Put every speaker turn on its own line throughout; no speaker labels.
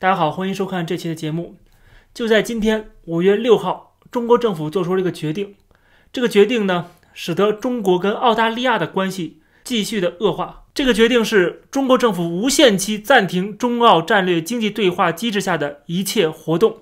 大家好，欢迎收看这期的节目。就在今天，五月六号，中国政府做出了一个决定，这个决定呢，使得中国跟澳大利亚的关系继续的恶化。这个决定是中国政府无限期暂停中澳战略经济对话机制下的一切活动，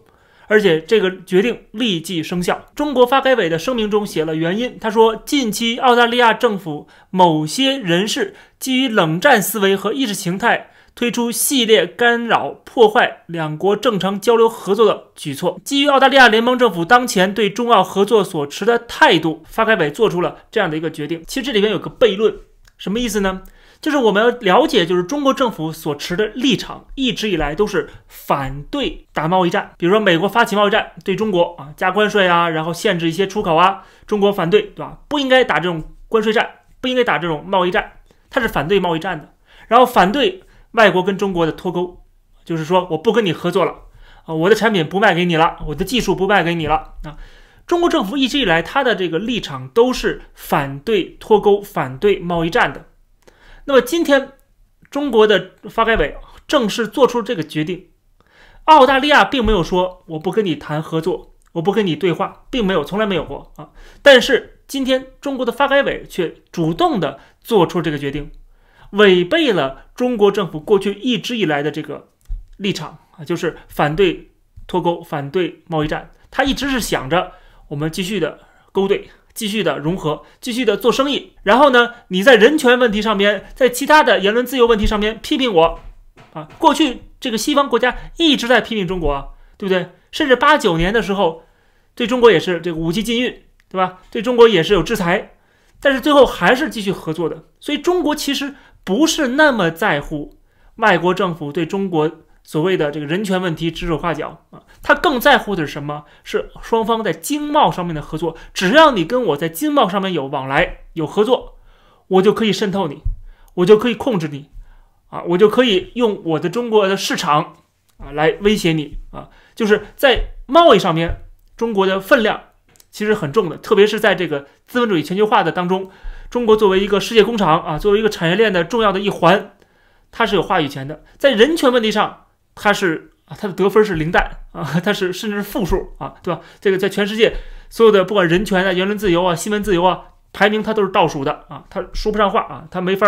而且这个决定立即生效。中国发改委的声明中写了原因，他说，近期澳大利亚政府某些人士基于冷战思维和意识形态。推出系列干扰破坏两国正常交流合作的举措。基于澳大利亚联邦政府当前对中澳合作所持的态度，发改委做出了这样的一个决定。其实这里边有个悖论，什么意思呢？就是我们要了解，就是中国政府所持的立场一直以来都是反对打贸易战。比如说美国发起贸易战，对中国啊加关税啊，然后限制一些出口啊，中国反对，对吧？不应该打这种关税战，不应该打这种贸易战，它是反对贸易战的。然后反对。外国跟中国的脱钩，就是说我不跟你合作了，啊，我的产品不卖给你了，我的技术不卖给你了。啊，中国政府一直以来他的这个立场都是反对脱钩、反对贸易战的。那么今天中国的发改委正式做出这个决定，澳大利亚并没有说我不跟你谈合作，我不跟你对话，并没有从来没有过啊。但是今天中国的发改委却主动的做出了这个决定。违背了中国政府过去一直以来的这个立场啊，就是反对脱钩，反对贸易战。他一直是想着我们继续的勾兑，继续的融合，继续的做生意。然后呢，你在人权问题上面，在其他的言论自由问题上面批评我啊。过去这个西方国家一直在批评中国，对不对？甚至八九年的时候，对中国也是这个武器禁运，对吧？对中国也是有制裁，但是最后还是继续合作的。所以中国其实。不是那么在乎外国政府对中国所谓的这个人权问题指手画脚啊，他更在乎的是什么？是双方在经贸上面的合作。只要你跟我在经贸上面有往来、有合作，我就可以渗透你，我就可以控制你，啊，我就可以用我的中国的市场啊来威胁你啊。就是在贸易上面，中国的分量其实很重的，特别是在这个资本主义全球化的当中。中国作为一个世界工厂啊，作为一个产业链的重要的一环，它是有话语权的。在人权问题上，它是啊，它的得分是零蛋啊，它是甚至是负数啊，对吧？这个在全世界所有的不管人权啊、言论自由啊、新闻自由啊，排名它都是倒数的啊，它说不上话啊，它没法。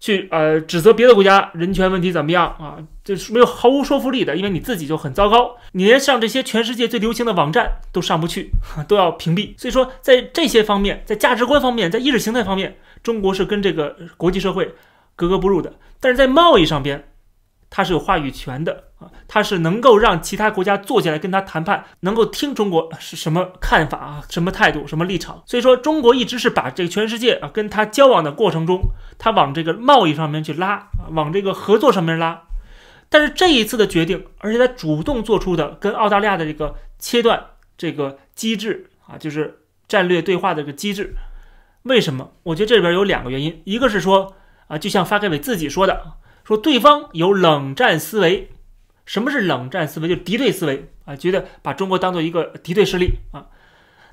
去呃指责别的国家人权问题怎么样啊？这是没有毫无说服力的，因为你自己就很糟糕，你连上这些全世界最流行的网站都上不去，都要屏蔽。所以说，在这些方面，在价值观方面，在意识形态方面，中国是跟这个国际社会格格不入的。但是在贸易上边。他是有话语权的啊，他是能够让其他国家坐下来跟他谈判，能够听中国是什么看法啊，什么态度，什么立场。所以说，中国一直是把这个全世界啊跟他交往的过程中，他往这个贸易上面去拉，往这个合作上面拉。但是这一次的决定，而且他主动做出的跟澳大利亚的这个切断这个机制啊，就是战略对话的这个机制，为什么？我觉得这里边有两个原因，一个是说啊，就像发改委自己说的。说对方有冷战思维，什么是冷战思维？就敌对思维啊，觉得把中国当做一个敌对势力啊。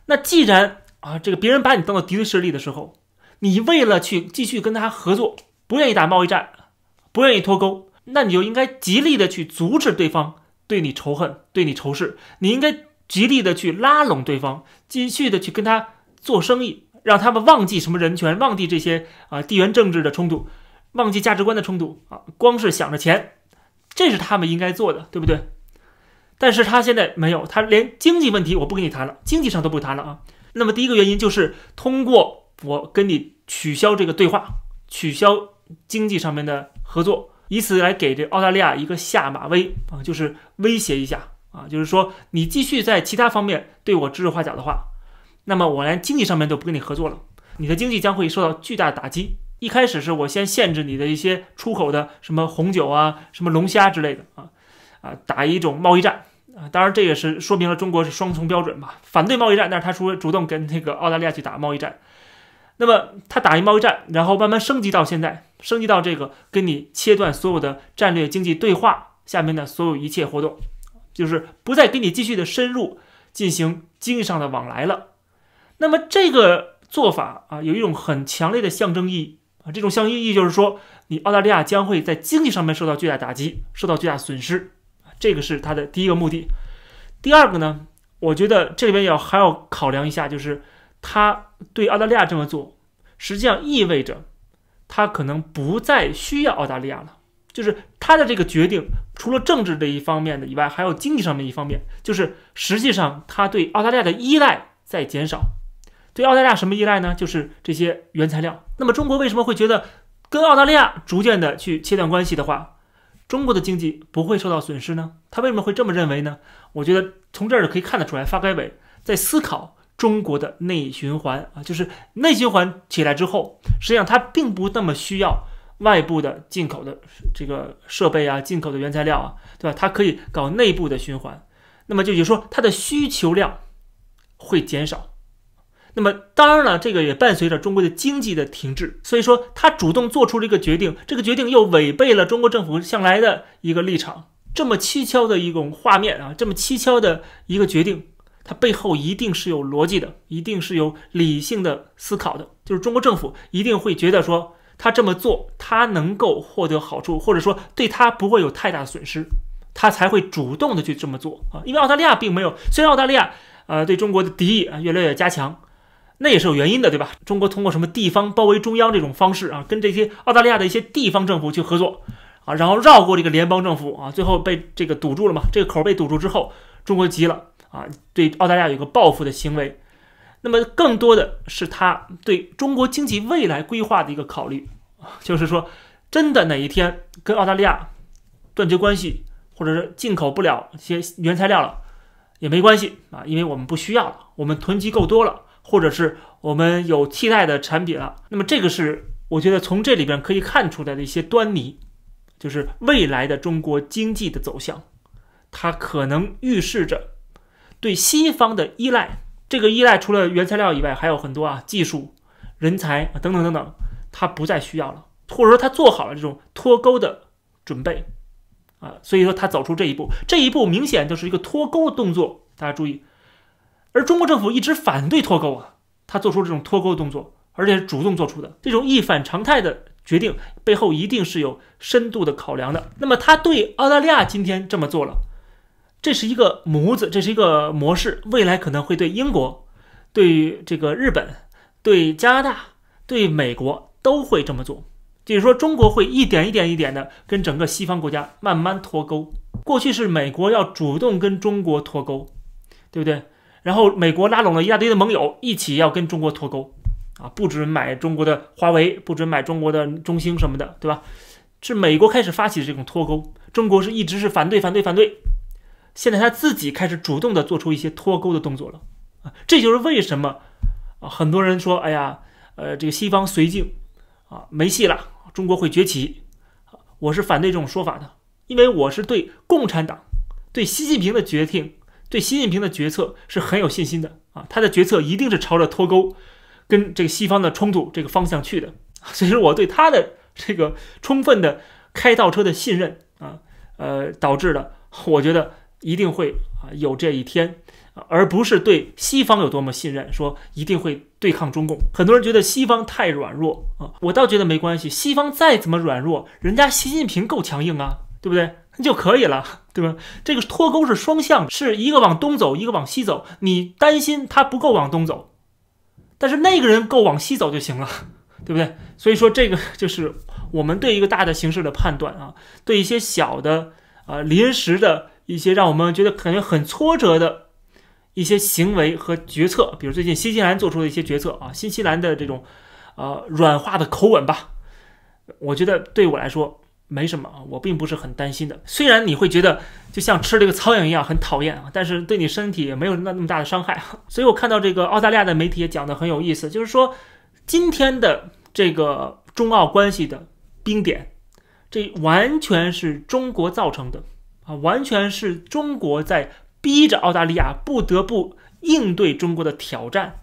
那既然啊，这个别人把你当做敌对势力的时候，你为了去继续跟他合作，不愿意打贸易战，不愿意脱钩，那你就应该极力的去阻止对方对你仇恨、对你仇视。你应该极力的去拉拢对方，继续的去跟他做生意，让他们忘记什么人权，忘记这些啊地缘政治的冲突。忘记价值观的冲突啊，光是想着钱，这是他们应该做的，对不对？但是他现在没有，他连经济问题我不跟你谈了，经济上都不谈了啊。那么第一个原因就是通过我跟你取消这个对话，取消经济上面的合作，以此来给这澳大利亚一个下马威啊，就是威胁一下啊，就是说你继续在其他方面对我指手画脚的话，那么我连经济上面都不跟你合作了，你的经济将会受到巨大的打击。一开始是我先限制你的一些出口的什么红酒啊，什么龙虾之类的啊，啊打一种贸易战啊，当然这也是说明了中国是双重标准吧，反对贸易战，但是他说主动跟那个澳大利亚去打贸易战，那么他打一贸易战，然后慢慢升级到现在，升级到这个跟你切断所有的战略经济对话下面的所有一切活动，就是不再跟你继续的深入进行经济上的往来了，那么这个做法啊，有一种很强烈的象征意义。这种相依，意义就是说，你澳大利亚将会在经济上面受到巨大打击，受到巨大损失。这个是它的第一个目的。第二个呢，我觉得这边要还要考量一下，就是他对澳大利亚这么做，实际上意味着他可能不再需要澳大利亚了。就是他的这个决定，除了政治这一方面的以外，还有经济上面一方面，就是实际上他对澳大利亚的依赖在减少。对澳大利亚什么依赖呢？就是这些原材料。那么中国为什么会觉得跟澳大利亚逐渐的去切断关系的话，中国的经济不会受到损失呢？他为什么会这么认为呢？我觉得从这儿可以看得出来，发改委在思考中国的内循环啊，就是内循环起来之后，实际上它并不那么需要外部的进口的这个设备啊，进口的原材料啊，对吧？它可以搞内部的循环，那么就比说它的需求量会减少。那么当然了，这个也伴随着中国的经济的停滞，所以说他主动做出了一个决定，这个决定又违背了中国政府向来的一个立场，这么蹊跷的一种画面啊，这么蹊跷的一个决定，它背后一定是有逻辑的，一定是有理性的思考的，就是中国政府一定会觉得说他这么做，他能够获得好处，或者说对他不会有太大的损失，他才会主动的去这么做啊，因为澳大利亚并没有，虽然澳大利亚呃对中国的敌意啊越来越加强。那也是有原因的，对吧？中国通过什么地方包围中央这种方式啊，跟这些澳大利亚的一些地方政府去合作啊，然后绕过这个联邦政府啊，最后被这个堵住了嘛？这个口被堵住之后，中国急了啊，对澳大利亚有个报复的行为。那么更多的是他对中国经济未来规划的一个考虑啊，就是说真的哪一天跟澳大利亚断绝关系，或者是进口不了些原材料了，也没关系啊，因为我们不需要了，我们囤积够多了。或者是我们有替代的产品了，那么这个是我觉得从这里边可以看出来的一些端倪，就是未来的中国经济的走向，它可能预示着对西方的依赖，这个依赖除了原材料以外，还有很多啊，技术、人才等等等等，它不再需要了，或者说它做好了这种脱钩的准备啊，所以说他走出这一步，这一步明显就是一个脱钩的动作，大家注意。而中国政府一直反对脱钩啊，他做出这种脱钩动作，而且是主动做出的这种一反常态的决定，背后一定是有深度的考量的。那么，他对澳大利亚今天这么做了，这是一个模子，这是一个模式，未来可能会对英国、对这个日本、对加拿大、对美国都会这么做。就是说，中国会一点一点、一点的跟整个西方国家慢慢脱钩。过去是美国要主动跟中国脱钩，对不对？然后美国拉拢了一大堆的盟友，一起要跟中国脱钩，啊，不准买中国的华为，不准买中国的中兴什么的，对吧？是美国开始发起的这种脱钩，中国是一直是反对、反对、反对。现在他自己开始主动的做出一些脱钩的动作了，啊，这就是为什么啊，很多人说，哎呀，呃，这个西方绥靖，啊，没戏了，中国会崛起。我是反对这种说法的，因为我是对共产党、对习近平的决定。对习近平的决策是很有信心的啊，他的决策一定是朝着脱钩，跟这个西方的冲突这个方向去的，所以说我对他的这个充分的开倒车的信任啊，呃导致的，我觉得一定会啊有这一天而不是对西方有多么信任，说一定会对抗中共。很多人觉得西方太软弱啊，我倒觉得没关系，西方再怎么软弱，人家习近平够强硬啊，对不对？就可以了，对吧？这个脱钩是双向的，是一个往东走，一个往西走。你担心他不够往东走，但是那个人够往西走就行了，对不对？所以说，这个就是我们对一个大的形势的判断啊，对一些小的啊临时的一些让我们觉得感觉很挫折的一些行为和决策，比如最近新西兰做出的一些决策啊，新西兰的这种呃软化的口吻吧，我觉得对我来说。没什么，啊，我并不是很担心的。虽然你会觉得就像吃这个苍蝇一样很讨厌啊，但是对你身体也没有那那么大的伤害。所以我看到这个澳大利亚的媒体也讲的很有意思，就是说今天的这个中澳关系的冰点，这完全是中国造成的啊，完全是中国在逼着澳大利亚不得不应对中国的挑战，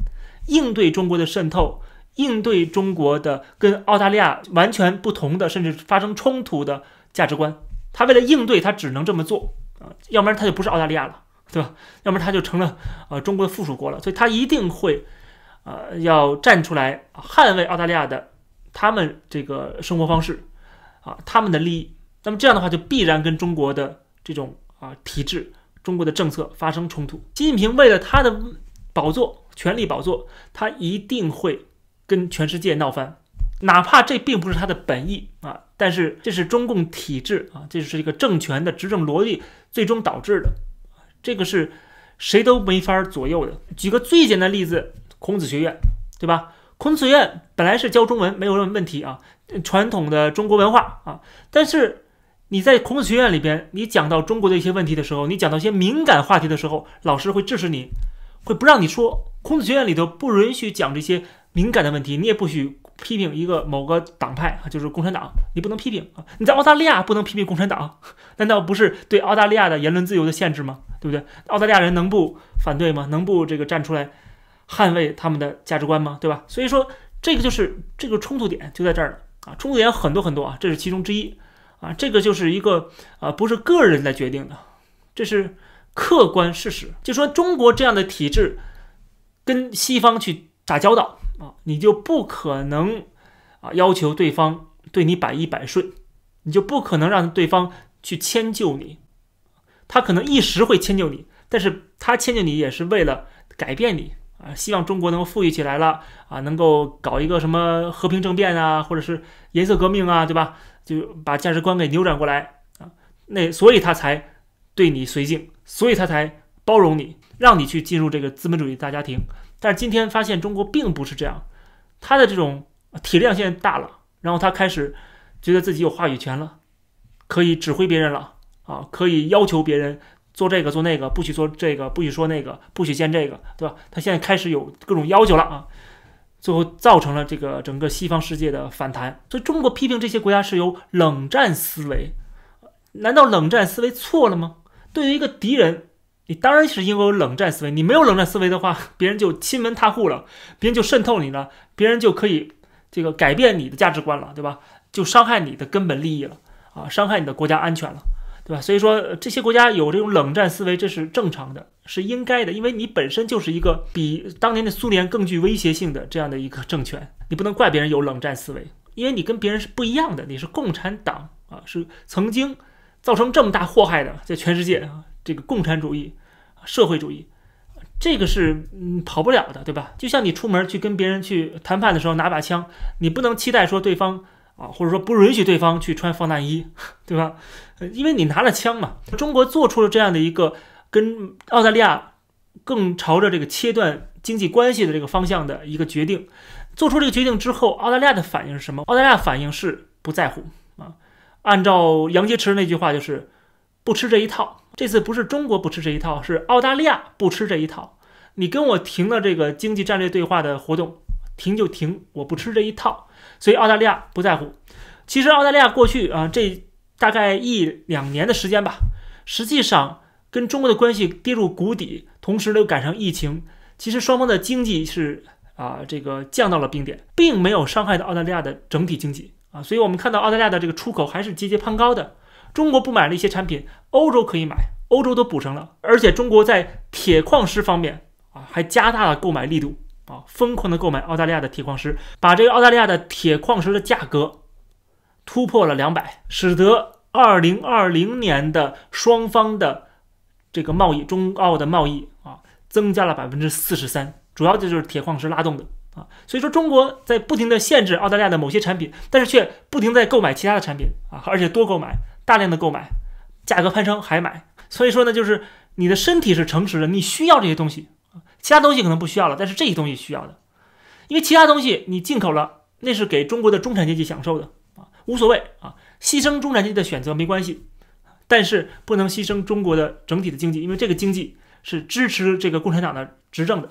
应对中国的渗透。应对中国的跟澳大利亚完全不同的，甚至发生冲突的价值观，他为了应对，他只能这么做啊，要不然他就不是澳大利亚了，对吧？要不然他就成了呃中国的附属国了，所以他一定会呃要站出来捍卫澳大利亚的他们这个生活方式啊，他们的利益。那么这样的话，就必然跟中国的这种啊体制、中国的政策发生冲突。习近平为了他的宝座、权力宝座，他一定会。跟全世界闹翻，哪怕这并不是他的本意啊，但是这是中共体制啊，这就是一个政权的执政逻辑最终导致的，这个是谁都没法左右的。举个最简单例子，孔子学院，对吧？孔子学院本来是教中文，没有何问题啊，传统的中国文化啊，但是你在孔子学院里边，你讲到中国的一些问题的时候，你讲到一些敏感话题的时候，老师会制止你，会不让你说。孔子学院里头不允许讲这些。敏感的问题，你也不许批评一个某个党派，就是共产党，你不能批评啊！你在澳大利亚不能批评共产党，难道不是对澳大利亚的言论自由的限制吗？对不对？澳大利亚人能不反对吗？能不这个站出来捍卫他们的价值观吗？对吧？所以说，这个就是这个冲突点就在这儿了啊！冲突点很多很多啊，这是其中之一啊！这个就是一个啊，不是个人来决定的，这是客观事实。就说中国这样的体制跟西方去打交道。啊，你就不可能啊要求对方对你百依百顺，你就不可能让对方去迁就你。他可能一时会迁就你，但是他迁就你也是为了改变你啊，希望中国能够富裕起来了啊，能够搞一个什么和平政变啊，或者是颜色革命啊，对吧？就把价值观给扭转过来啊，那所以他才对你随性，所以他才包容你，让你去进入这个资本主义大家庭。但是今天发现中国并不是这样，他的这种体量现在大了，然后他开始觉得自己有话语权了，可以指挥别人了啊，可以要求别人做这个做那个，不许做这个，不许说那个，不许见这个，对吧？他现在开始有各种要求了啊，最后造成了这个整个西方世界的反弹。所以中国批评这些国家是有冷战思维，难道冷战思维错了吗？对于一个敌人。你当然是因为有冷战思维，你没有冷战思维的话，别人就亲门踏户了，别人就渗透你了，别人就可以这个改变你的价值观了，对吧？就伤害你的根本利益了，啊，伤害你的国家安全了，对吧？所以说这些国家有这种冷战思维，这是正常的，是应该的，因为你本身就是一个比当年的苏联更具威胁性的这样的一个政权，你不能怪别人有冷战思维，因为你跟别人是不一样的，你是共产党啊，是曾经造成这么大祸害的，在全世界啊。这个共产主义、社会主义，这个是嗯跑不了的，对吧？就像你出门去跟别人去谈判的时候拿把枪，你不能期待说对方啊，或者说不允许对方去穿防弹衣，对吧？因为你拿了枪嘛。中国做出了这样的一个跟澳大利亚更朝着这个切断经济关系的这个方向的一个决定，做出这个决定之后，澳大利亚的反应是什么？澳大利亚反应是不在乎啊。按照杨洁篪那句话，就是不吃这一套。这次不是中国不吃这一套，是澳大利亚不吃这一套。你跟我停了这个经济战略对话的活动，停就停，我不吃这一套。所以澳大利亚不在乎。其实澳大利亚过去啊，这大概一两年的时间吧，实际上跟中国的关系跌入谷底，同时又赶上疫情，其实双方的经济是啊，这个降到了冰点，并没有伤害到澳大利亚的整体经济啊。所以我们看到澳大利亚的这个出口还是节节攀高的。中国不买了一些产品，欧洲可以买，欧洲都补上了，而且中国在铁矿石方面啊，还加大了购买力度啊，疯狂的购买澳大利亚的铁矿石，把这个澳大利亚的铁矿石的价格突破了两百，使得二零二零年的双方的这个贸易，中澳的贸易啊，增加了百分之四十三，主要的就是铁矿石拉动的啊，所以说中国在不停的限制澳大利亚的某些产品，但是却不停在购买其他的产品啊，而且多购买。大量的购买，价格攀升还买，所以说呢，就是你的身体是诚实的，你需要这些东西，其他东西可能不需要了，但是这些东西需要的，因为其他东西你进口了，那是给中国的中产阶级享受的啊，无所谓啊，牺牲中产阶级的选择没关系，但是不能牺牲中国的整体的经济，因为这个经济是支持这个共产党的执政的，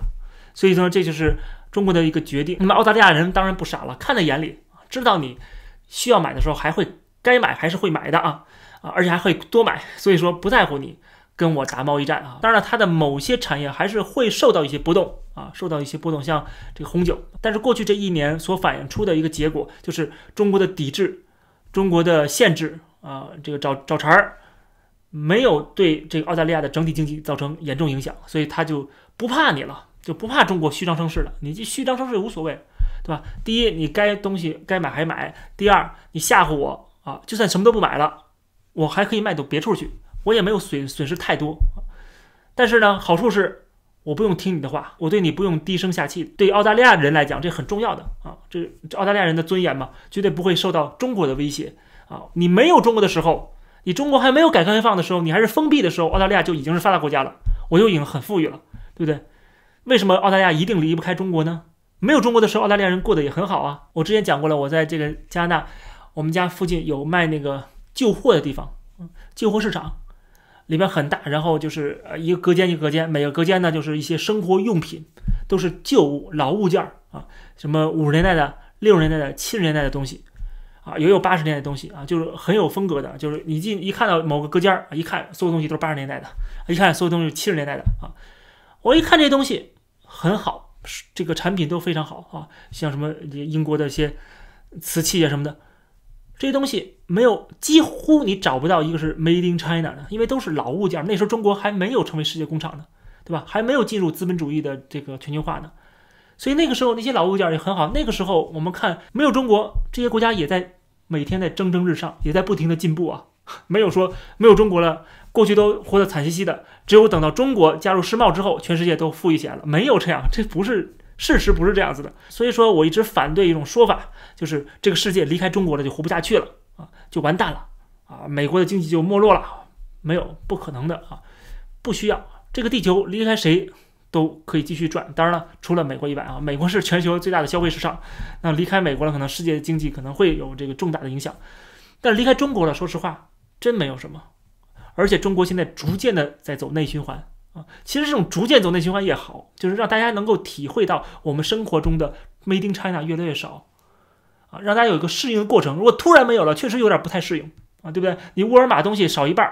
所以说这就是中国的一个决定。那么澳大利亚人当然不傻了，看在眼里，知道你需要买的时候还会。该买还是会买的啊啊，而且还会多买，所以说不在乎你跟我打贸易战啊。当然了，它的某些产业还是会受到一些波动啊，受到一些波动，像这个红酒。但是过去这一年所反映出的一个结果，就是中国的抵制、中国的限制啊，这个找找茬儿，没有对这个澳大利亚的整体经济造成严重影响，所以它就不怕你了，就不怕中国虚张声势了。你这虚张声势无所谓，对吧？第一，你该东西该买还买；第二，你吓唬我。啊，就算什么都不买了，我还可以卖到别处去，我也没有损损失太多。但是呢，好处是我不用听你的话，我对你不用低声下气。对澳大利亚人来讲，这很重要的啊，这这澳大利亚人的尊严嘛，绝对不会受到中国的威胁啊。你没有中国的时候，你中国还没有改革开放的时候，你还是封闭的时候，澳大利亚就已经是发达国家了，我就已经很富裕了，对不对？为什么澳大利亚一定离不开中国呢？没有中国的时候，澳大利亚人过得也很好啊。我之前讲过了，我在这个加拿大。我们家附近有卖那个旧货的地方，旧货市场，里边很大，然后就是呃一个隔间一个隔间，每个隔间呢就是一些生活用品，都是旧物老物件啊，什么五十年代的、六十年代的、七十年代的东西，啊，也有八十年代的东西啊，就是很有风格的，就是你进一看到某个隔间儿，一看所有东西都是八十年代的，一看所有东西七十年代的啊，我一看这些东西很好，这个产品都非常好啊，像什么英国的一些瓷器啊什么的。这些东西没有，几乎你找不到一个是 Made in China 的，因为都是老物件儿。那时候中国还没有成为世界工厂呢，对吧？还没有进入资本主义的这个全球化呢。所以那个时候那些老物件儿也很好。那个时候我们看，没有中国，这些国家也在每天在蒸蒸日上，也在不停地进步啊。没有说没有中国了，过去都活得惨兮兮的。只有等到中国加入世贸之后，全世界都富裕起来了。没有这样，这不是。事实不是这样子的，所以说我一直反对一种说法，就是这个世界离开中国了就活不下去了啊，就完蛋了啊，美国的经济就没落了，没有不可能的啊，不需要这个地球离开谁都可以继续转，当然了，除了美国以外啊，美国是全球最大的消费市场，那离开美国了，可能世界经济可能会有这个重大的影响，但离开中国了，说实话真没有什么，而且中国现在逐渐的在走内循环。啊，其实这种逐渐走内循环也好，就是让大家能够体会到我们生活中的 Made in China 越来越少，啊，让大家有一个适应的过程。如果突然没有了，确实有点不太适应啊，对不对？你沃尔玛东西少一半，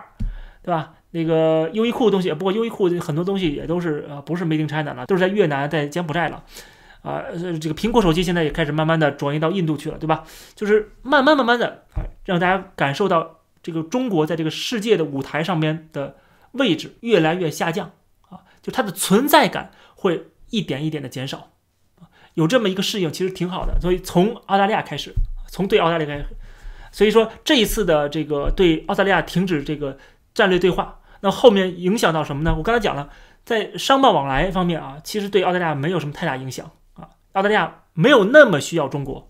对吧？那个优衣库东西，不过优衣库很多东西也都是啊，不是 Made in China 了，都是在越南、在柬埔寨了，啊，这个苹果手机现在也开始慢慢的转移到印度去了，对吧？就是慢慢慢慢的啊，让大家感受到这个中国在这个世界的舞台上面的。位置越来越下降啊，就它的存在感会一点一点的减少有这么一个适应，其实挺好的。所以从澳大利亚开始，从对澳大利亚开始，所以说这一次的这个对澳大利亚停止这个战略对话，那后面影响到什么呢？我刚才讲了，在商贸往来方面啊，其实对澳大利亚没有什么太大影响啊，澳大利亚没有那么需要中国，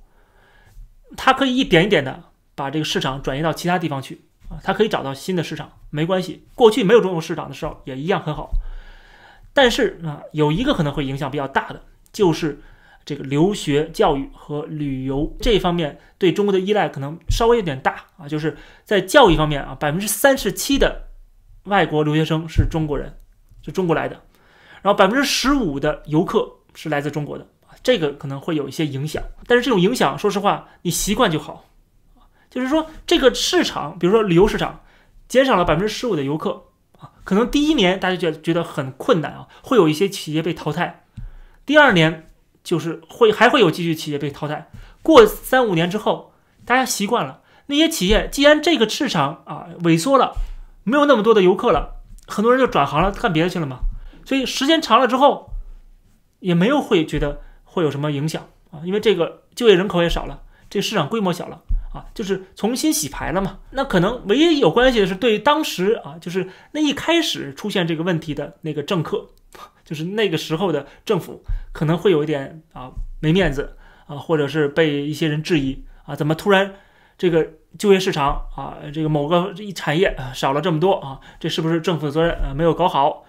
它可以一点一点的把这个市场转移到其他地方去。啊，它可以找到新的市场，没关系。过去没有中国市场的时候也一样很好。但是啊，有一个可能会影响比较大的，就是这个留学教育和旅游这方面对中国的依赖可能稍微有点大啊。就是在教育方面啊，百分之三十七的外国留学生是中国人，就中国来的。然后百分之十五的游客是来自中国的，这个可能会有一些影响。但是这种影响，说实话，你习惯就好。就是说，这个市场，比如说旅游市场，减少了百分之十五的游客啊，可能第一年大家觉觉得很困难啊，会有一些企业被淘汰。第二年就是会还会有继续企业被淘汰。过三五年之后，大家习惯了那些企业，既然这个市场啊萎缩了，没有那么多的游客了，很多人就转行了，干别的去了嘛。所以时间长了之后，也没有会觉得会有什么影响啊，因为这个就业人口也少了，这市场规模小了。啊，就是重新洗牌了嘛？那可能唯一有关系的是对当时啊，就是那一开始出现这个问题的那个政客，就是那个时候的政府，可能会有一点啊没面子啊，或者是被一些人质疑啊，怎么突然这个就业市场啊，这个某个一产业少了这么多啊？这是不是政府的责任啊？没有搞好，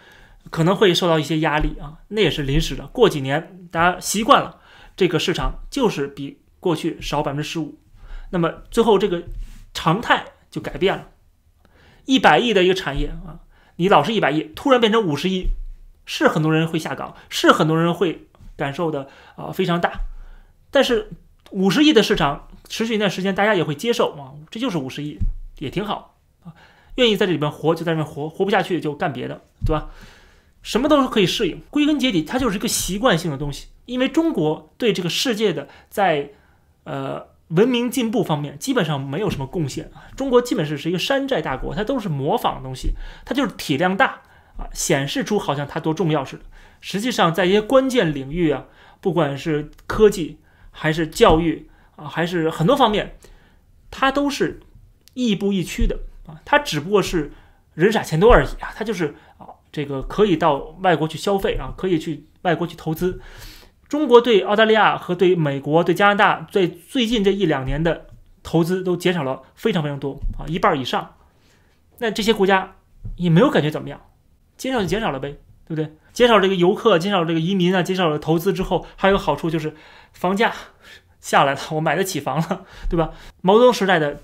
可能会受到一些压力啊。那也是临时的，过几年大家习惯了，这个市场就是比过去少百分之十五。那么最后这个常态就改变了，一百亿的一个产业啊，你老是一百亿，突然变成五十亿，是很多人会下岗，是很多人会感受的啊，非常大。但是五十亿的市场持续一段时间，大家也会接受啊，这就是五十亿，也挺好啊，愿意在这里边活就在里面活，活不下去就干别的，对吧？什么都是可以适应。归根结底，它就是一个习惯性的东西，因为中国对这个世界的在呃。文明进步方面基本上没有什么贡献啊！中国基本是是一个山寨大国，它都是模仿的东西，它就是体量大啊，显示出好像它多重要似的。实际上，在一些关键领域啊，不管是科技还是教育啊，还是很多方面，它都是亦步亦趋的啊。它只不过是人傻钱多而已啊！它就是啊，这个可以到外国去消费啊，可以去外国去投资。中国对澳大利亚和对美国、对加拿大、在最近这一两年的投资都减少了非常非常多啊，一半以上。那这些国家也没有感觉怎么样，减少就减少了呗，对不对？减少这个游客，减少这个移民啊，减少了投资之后，还有个好处就是房价下来了，我买得起房了，对吧？毛泽东时代的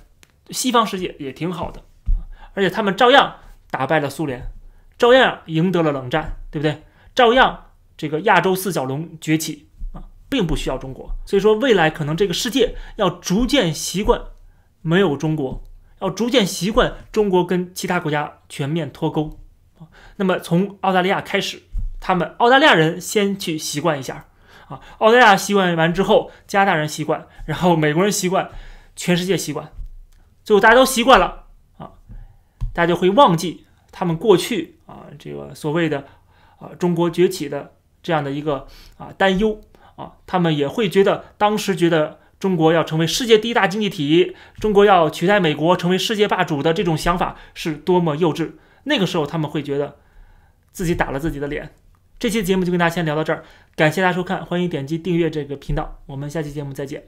西方世界也挺好的，而且他们照样打败了苏联，照样赢得了冷战，对不对？照样。这个亚洲四小龙崛起啊，并不需要中国，所以说未来可能这个世界要逐渐习惯没有中国，要逐渐习惯中国跟其他国家全面脱钩啊。那么从澳大利亚开始，他们澳大利亚人先去习惯一下啊，澳大利亚习惯完之后，加拿大人习惯，然后美国人习惯，全世界习惯，最后大家都习惯了啊，大家就会忘记他们过去啊这个所谓的啊，中国崛起的。这样的一个啊担忧啊，他们也会觉得当时觉得中国要成为世界第一大经济体，中国要取代美国成为世界霸主的这种想法是多么幼稚。那个时候他们会觉得自己打了自己的脸。这期节目就跟大家先聊到这儿，感谢大家收看，欢迎点击订阅这个频道，我们下期节目再见。